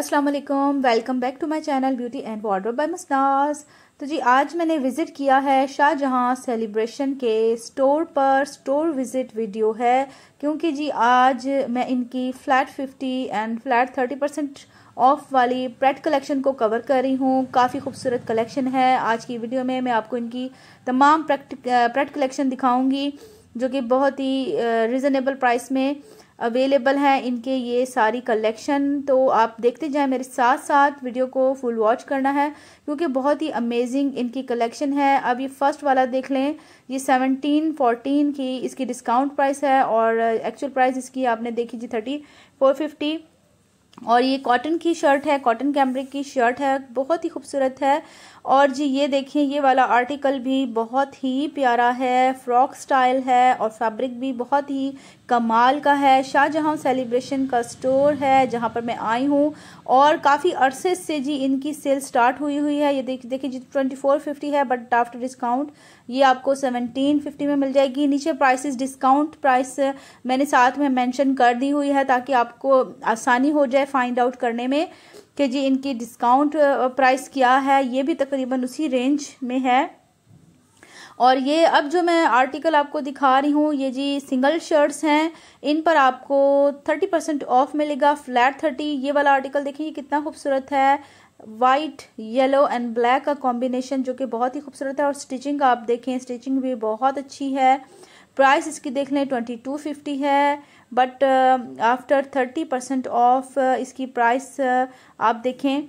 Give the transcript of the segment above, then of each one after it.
अस्सलाम वालेकुम welcome back to my channel beauty and warder by Masnas तो जी आज मैंने विज़िट किया है शाहजहाँ सेलिब्रेशन के स्टोर पर स्टोर विज़िट वीडियो है क्योंकि जी आज मैं इनकी flat 50 and flat 30 percent off वाली प्रेट कलेक्शन को कवर कर रही हूँ काफ़ी खूबसूरत कलेक्शन है आज की वीडियो में मैं आपको इनकी तमाम प्रेट कलेक्शन दिखाऊँगी जो कि बहुत ही रिजनेबल प्राइस में अवेलेबल हैं इनके ये सारी कलेक्शन तो आप देखते जाएं मेरे साथ साथ वीडियो को फुल वॉच करना है क्योंकि बहुत ही अमेजिंग इनकी कलेक्शन है अब ये फ़र्स्ट वाला देख लें ये सेवनटीन फोर्टीन की इसकी डिस्काउंट प्राइस है और एक्चुअल प्राइस इसकी आपने देखी जी थर्टी फोर फिफ्टी और ये कॉटन की शर्ट है कॉटन कैमरिक की शर्ट है बहुत ही खूबसूरत है और जी ये देखिए ये वाला आर्टिकल भी बहुत ही प्यारा है फ्रॉक स्टाइल है और फैब्रिक भी बहुत ही कमाल का है शाहजहाँ सेलिब्रेशन का स्टोर है जहाँ पर मैं आई हूँ और काफ़ी अरसे से जी इनकी सेल स्टार्ट हुई हुई है ये देख देखिए जी ट्वेंटी फोर फिफ्टी है बट आफ्टर डिस्काउंट ये आपको सेवनटीन फिफ्टी में मिल जाएगी नीचे प्राइसेस डिस्काउंट प्राइस मैंने साथ में मेंशन कर दी हुई है ताकि आपको आसानी हो जाए फाइंड आउट करने में कि जी इनकी डिस्काउंट प्राइस क्या है ये भी तकरीबन उसी रेंज में है और ये अब जो मैं आर्टिकल आपको दिखा रही हूँ ये जी सिंगल शर्ट्स हैं इन पर आपको थर्टी परसेंट ऑफ मिलेगा फ्लैट थर्टी ये वाला आर्टिकल देखिए कितना खूबसूरत है वाइट येलो एंड ब्लैक का कॉम्बिनेशन जो कि बहुत ही खूबसूरत है और स्टिचिंग आप देखें स्टिचिंग भी बहुत अच्छी है प्राइस इसकी देख लें ट्वेंटी टू फिफ्टी है but after thirty percent off इसकी प्राइस uh, आप देखें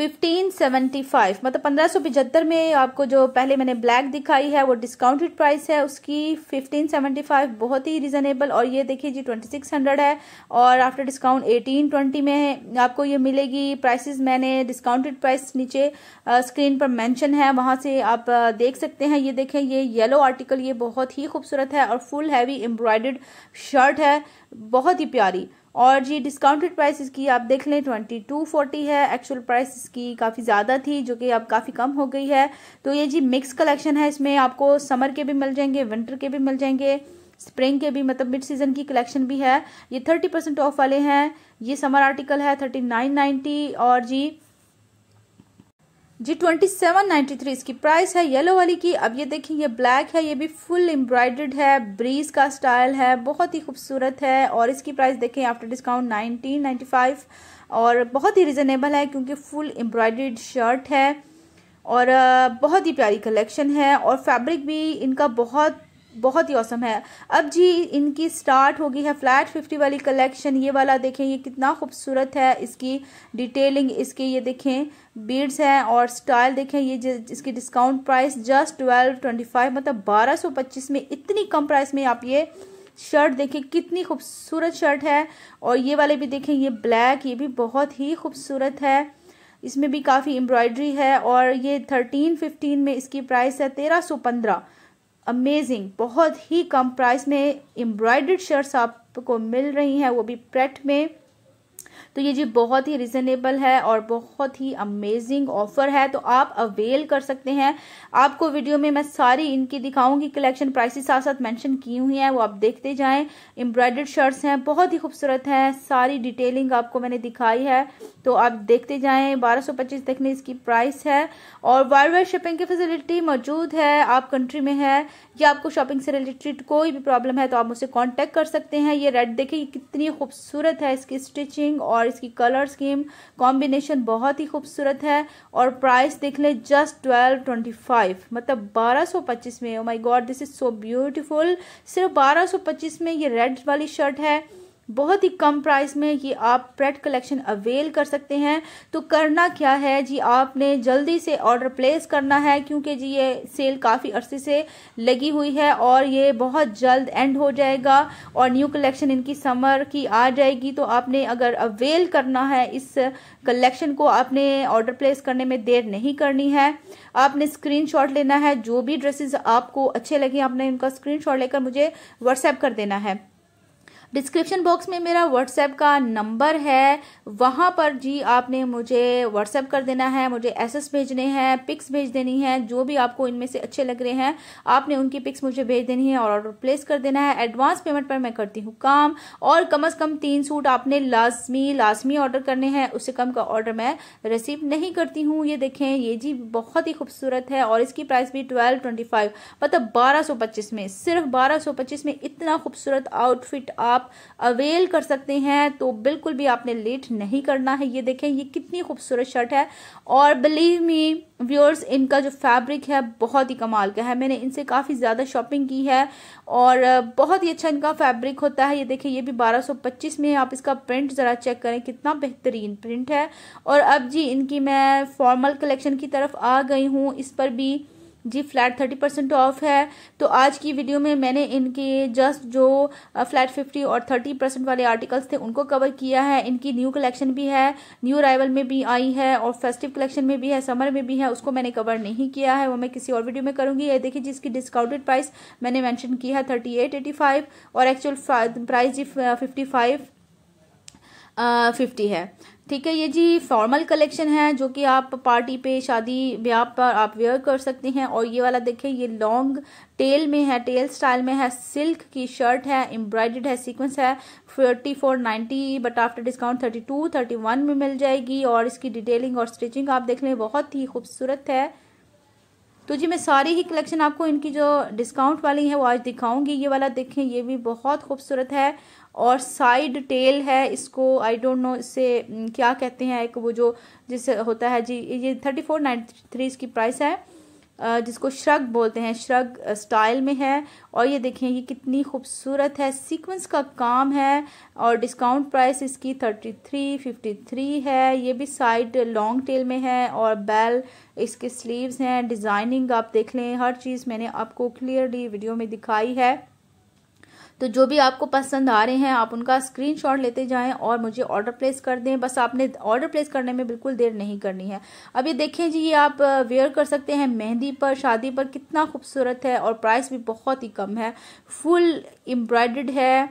1575 मतलब पंद्रह में आपको जो पहले मैंने ब्लैक दिखाई है वो डिस्काउंटेड प्राइस है उसकी 1575 बहुत ही रीज़नेबल और ये देखिए जी 2600 है और आफ्टर डिस्काउंट 1820 में आपको ये मिलेगी प्राइसेस मैंने डिस्काउंटेड प्राइस नीचे स्क्रीन पर मेंशन है वहां से आप देख सकते हैं ये देखें ये येलो आर्टिकल ये बहुत ही खूबसूरत है और फुल हैवी एम्ब्रॉयड शर्ट है बहुत ही प्यारी और जी डिस्काउंटेड प्राइस इसकी आप देख लें ट्वेंटी टू फोर्टी है एक्चुअल प्राइस इसकी काफ़ी ज़्यादा थी जो कि अब काफ़ी कम हो गई है तो ये जी मिक्स कलेक्शन है इसमें आपको समर के भी मिल जाएंगे विंटर के भी मिल जाएंगे स्प्रिंग के भी मतलब मिड सीजन की कलेक्शन भी है ये थर्टी परसेंट ऑफ वाले हैं ये समर आर्टिकल है थर्टी नाइन नाइन्टी और जी जी ट्वेंटी सेवन नाइन्टी थ्री इसकी प्राइस है येलो वाली की अब ये देखिए ये ब्लैक है ये भी फुल एम्ब्रॉयडर्ड है ब्रीज का स्टाइल है बहुत ही खूबसूरत है और इसकी प्राइस देखें after discount nineteen ninety five और बहुत ही रिजनेबल है क्योंकि फुल एम्ब्रॉयडर्ड शर्ट है और बहुत ही प्यारी कलेक्शन है और फैब्रिक भी इनका बहुत बहुत ही औसम है अब जी इनकी स्टार्ट हो गई है फ्लैट फिफ्टी वाली कलेक्शन ये वाला देखें ये कितना खूबसूरत है इसकी डिटेलिंग इसके ये देखें बीड्स हैं और स्टाइल देखें ये इसकी discount price just twelve twenty five मतलब बारह सौ पच्चीस में इतनी कम प्राइस में आप ये शर्ट देखें कितनी खूबसूरत शर्ट है और ये वाले भी देखें ये ब्लैक ये भी बहुत ही खूबसूरत है इसमें भी काफ़ी एम्ब्रॉयडरी है और ये थर्टीन फिफ्टीन में इसकी प्राइस है तेरह सौ पंद्रह अमेजिंग बहुत ही कम प्राइस में एम्ब्रॉयड शर्ट्स आपको मिल रही हैं वो भी प्रेट में तो ये जी बहुत ही रिजनेबल है और बहुत ही अमेजिंग ऑफर है तो आप अवेल कर सकते हैं आपको वीडियो में मैं सारी इनकी दिखाऊंगी कलेक्शन प्राइसेस साथ साथ मेंशन की हुई हैं वो आप देखते जाएं एम्ब्रॉयडर्ड शर्ट्स हैं बहुत ही खूबसूरत हैं सारी डिटेलिंग आपको मैंने दिखाई है तो आप देखते जाएं बारह सौ पच्चीस इसकी प्राइस है और वर्ल्ड वाइड शिपिंग की फैसिलिटी मौजूद है आप कंट्री में है या आपको शॉपिंग से रिलेटेड कोई भी प्रॉब्लम है तो आप मुझसे कॉन्टेक्ट कर सकते हैं ये रेड देखिए कितनी खूबसूरत है इसकी स्टिचिंग पैकेजिंग और इसकी कलर स्कीम कॉम्बिनेशन बहुत ही खूबसूरत है और प्राइस देख लें जस्ट ट्वेल्व ट्वेंटी फाइव मतलब बारह सौ पच्चीस में my god this is so beautiful सिर्फ बारह सौ पच्चीस में ये रेड वाली शर्ट है बहुत ही कम प्राइस में ये आप प्रेड कलेक्शन अवेल कर सकते हैं तो करना क्या है जी आपने जल्दी से ऑर्डर प्लेस करना है क्योंकि जी ये सेल काफ़ी अरसे से लगी हुई है और ये बहुत जल्द एंड हो जाएगा और न्यू कलेक्शन इनकी समर की आ जाएगी तो आपने अगर अवेल करना है इस कलेक्शन को आपने ऑर्डर प्लेस करने में देर नहीं करनी है आपने स्क्रीन लेना है जो भी ड्रेसेज आपको अच्छे लगे आपने उनका स्क्रीन लेकर मुझे व्हाट्सएप कर देना है डिस्क्रिप्शन बॉक्स में मेरा व्हाट्सएप का नंबर है वहाँ पर जी आपने मुझे व्हाट्सएप कर देना है मुझे एसएस भेजने हैं पिक्स भेज देनी है जो भी आपको इनमें से अच्छे लग रहे हैं आपने उनकी पिक्स मुझे भेज देनी है और ऑर्डर प्लेस कर देना है एडवांस पेमेंट पर मैं करती हूँ काम और कम अज कम तीन सूट आपने लाजमी लाजमी ऑर्डर करने हैं उससे कम का ऑर्डर मैं रिसीव नहीं करती हूँ ये देखें ये जी बहुत ही खूबसूरत है और इसकी प्राइस भी ट्वेल्व ट्वेंटी फाइव मतलब बारह सौ पच्चीस में सिर्फ बारह सौ पच्चीस में इतना खूबसूरत आउटफिट आप आप अवेल कर सकते हैं तो बिल्कुल भी आपने लेट नहीं करना है ये देखें ये कितनी खूबसूरत शर्ट है और बिलीव मी व्यूअर्स इनका जो फैब्रिक है बहुत ही कमाल का है मैंने इनसे काफ़ी ज़्यादा शॉपिंग की है और बहुत ही अच्छा इनका फैब्रिक होता है ये देखें ये भी 1225 में आप इसका प्रिंट ज़रा चेक करें कितना बेहतरीन प्रिंट है और अब जी इनकी मैं फॉर्मल कलेक्शन की तरफ आ गई हूँ इस पर भी जी फ्लैट थर्टी परसेंट ऑफ है तो आज की वीडियो में मैंने इनके जस्ट जो फ्लैट फिफ्टी और थर्टी परसेंट वाले आर्टिकल्स थे उनको कवर किया है इनकी न्यू कलेक्शन भी है न्यू अराइवल में भी आई है और फेस्टिव कलेक्शन में भी है समर में भी है उसको मैंने कवर नहीं किया है वो मैं किसी और वीडियो में करूँगी ये देखिए जिसकी डिस्काउंटेड प्राइस मैंने मैंशन की है थर्टी एट एटी फाइव और एक्चुअल प्राइस जी फिफ्टी फाइव फिफ्टी है ठीक है ये जी फॉर्मल कलेक्शन है जो कि आप पार्टी पे शादी ब्याह पर आप वेयर कर सकते हैं और ये वाला देखें ये लॉन्ग टेल में है टेल स्टाइल में है सिल्क की शर्ट है एम्ब्रॉयड है सीक्वेंस है forty four ninety but after discount thirty two thirty one में मिल जाएगी और इसकी डिटेलिंग और स्टिचिंग आप देख लें बहुत ही खूबसूरत है तो जी मैं सारी ही कलेक्शन आपको इनकी जो डिस्काउंट वाली है वो आज दिखाऊंगी ये वाला देखें ये भी बहुत खूबसूरत है और साइड टेल है इसको आई डोंट नो इससे क्या कहते हैं एक वो जो जिस होता है जी ये थर्टी फोर नाइन्टी थ्री इसकी प्राइस है जिसको श्रग बोलते हैं श्रग स्टाइल में है और ये देखें ये कितनी खूबसूरत है सीक्वेंस का काम है और डिस्काउंट प्राइस इसकी थर्टी थ्री फिफ्टी थ्री है ये भी साइड लॉन्ग टेल में है और बेल इसके स्लीव्स हैं डिज़ाइनिंग आप देख लें हर चीज़ मैंने आपको क्लियरली वीडियो में दिखाई है तो जो भी आपको पसंद आ रहे हैं आप उनका स्क्रीनशॉट लेते जाएं और मुझे ऑर्डर प्लेस कर दें बस आपने ऑर्डर प्लेस करने में बिल्कुल देर नहीं करनी है अब ये देखें जी ये आप वेयर कर सकते हैं मेहंदी पर शादी पर कितना खूबसूरत है और प्राइस भी बहुत ही कम है फुल एम्ब्रॉयड है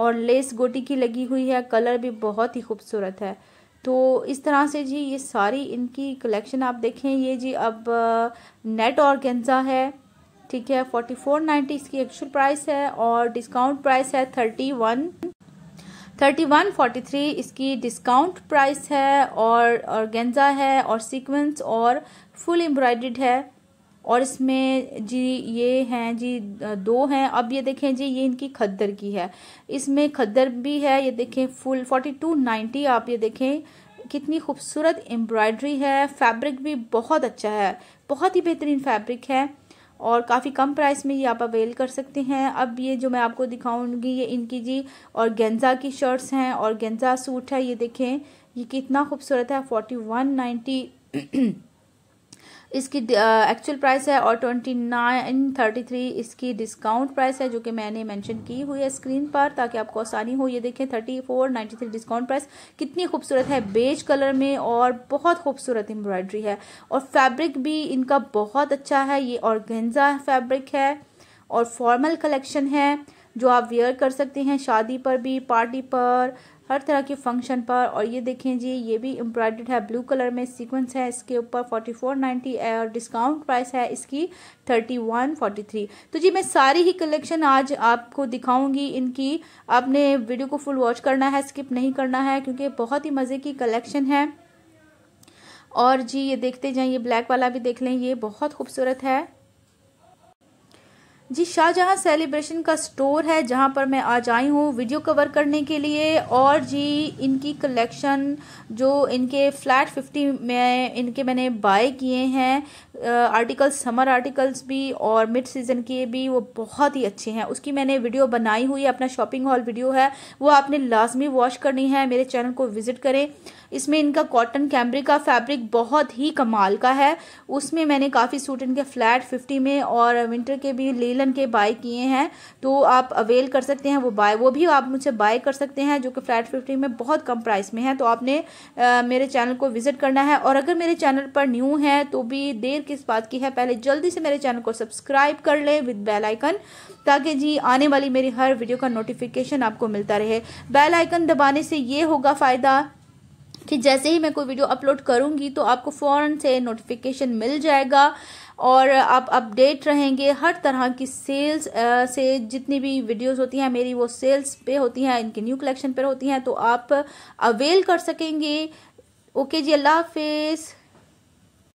और लेस गोटी की लगी हुई है कलर भी बहुत ही खूबसूरत है तो इस तरह से जी ये सारी इनकी कलेक्शन आप देखें ये जी अब नेट और है ठीक है फोर्टी फोर नाइन्टी इसकी एक्चुअल प्राइस है और डिस्काउंट प्राइस है thirty one thirty one forty three इसकी डिस्काउंट प्राइस है और गेंजा है और सीक्वेंस और फुल एम्ब्रॉयड है और इसमें जी ये हैं जी दो हैं अब ये देखें जी ये इनकी खद्दर की है इसमें खद्दर भी है ये देखें फुल फोर्टी टू नाइन्टी आप ये देखें कितनी खूबसूरत एम्ब्रॉयड्री है फैब्रिक भी बहुत अच्छा है बहुत ही बेहतरीन फैब्रिक है और काफ़ी कम प्राइस में ये आप अवेल कर सकते हैं अब ये जो मैं आपको दिखाऊंगी ये इनकी जी और गेंजा की शर्ट्स हैं और गेंजा सूट है ये देखें ये कितना खूबसूरत है फोर्टी वन नाइन्टी इसकी एक्चुअल प्राइस है और ट्वेंटी नाइन थर्टी थ्री इसकी डिस्काउंट प्राइस है जो कि मैंने मेंशन की हुई है स्क्रीन पर ताकि आपको आसानी हो ये देखें thirty four ninety three discount price कितनी खूबसूरत है बेज कलर में और बहुत खूबसूरत एम्ब्रॉयडरी है और फैब्रिक भी इनका बहुत अच्छा है ये ऑर्गेन्जा फैब्रिक है और फॉर्मल कलेक्शन है जो आप वेयर कर सकते हैं शादी पर भी पार्टी पर हर तरह के फंक्शन पर और ये देखें जी ये भी एम्ब्रॉयड है ब्लू कलर में सीक्वेंस है इसके ऊपर फोर्टी फोर नाइन्टी है और डिस्काउंट प्राइस है इसकी थर्टी वन फोर्टी थ्री तो जी मैं सारी ही कलेक्शन आज आपको दिखाऊंगी इनकी आपने वीडियो को फुल वॉच करना है स्किप नहीं करना है क्योंकि बहुत ही मज़े की कलेक्शन है और जी ये देखते जाएँ ये ब्लैक वाला भी देख लें ये बहुत खूबसूरत है जी शाहजहाँ सेलिब्रेशन का स्टोर है जहाँ पर मैं आज आई हूँ वीडियो कवर करने के लिए और जी इनकी कलेक्शन जो इनके फ्लैट फिफ्टी में इनके मैंने बाय किए हैं आर्टिकल्स समर आर्टिकल्स भी और मिड सीज़न के भी वो बहुत ही अच्छे हैं उसकी मैंने वीडियो बनाई हुई अपना शॉपिंग हॉल वीडियो है वो आपने लाजमी वॉश करनी है मेरे चैनल को विज़िट करें इसमें इनका कॉटन कैमरे का फैब्रिक बहुत ही कमाल का है उसमें मैंने काफ़ी सूट इनके फ्लैट फिफ्टी में और विंटर के भी लेलन के बाय किए हैं तो आप अवेल कर सकते हैं वो बाय वो भी आप मुझसे बाय कर सकते हैं जो कि फ्लैट फिफ्टी में बहुत कम प्राइस में है तो आपने आ, मेरे चैनल को विजिट करना है और अगर मेरे चैनल पर न्यू है तो भी देर किस बात की है पहले जल्दी से मेरे चैनल को सब्सक्राइब कर लें विद बेल आइकन ताकि जी आने वाली मेरी हर वीडियो का नोटिफिकेशन आपको मिलता रहे बेल आइकन दबाने से ये होगा फ़ायदा कि जैसे ही मैं कोई वीडियो अपलोड करूंगी तो आपको फ़ौरन से नोटिफिकेशन मिल जाएगा और आप अपडेट रहेंगे हर तरह की सेल्स आ, से जितनी भी वीडियोस होती हैं मेरी वो सेल्स पे होती हैं इनकी न्यू कलेक्शन पर होती हैं तो आप अवेल कर सकेंगे ओके जी अल्लाह हाफिज़